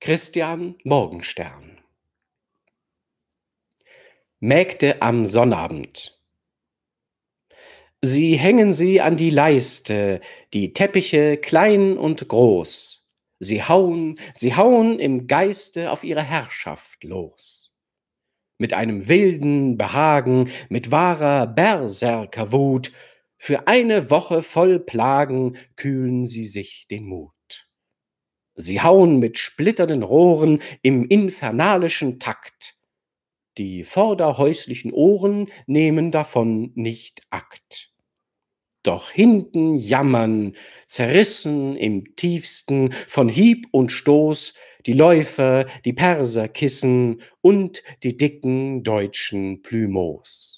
Christian Morgenstern Mägde am Sonnabend Sie hängen sie an die Leiste, die Teppiche klein und groß. Sie hauen, sie hauen im Geiste auf ihre Herrschaft los. Mit einem wilden Behagen, mit wahrer Berserkerwut, für eine Woche voll Plagen kühlen sie sich den Mut. Sie hauen mit splitternden Rohren im infernalischen Takt. Die vorderhäuslichen Ohren nehmen davon nicht Akt. Doch hinten jammern, zerrissen im tiefsten von Hieb und Stoß, die Läufer, die Perserkissen und die dicken deutschen Plümos.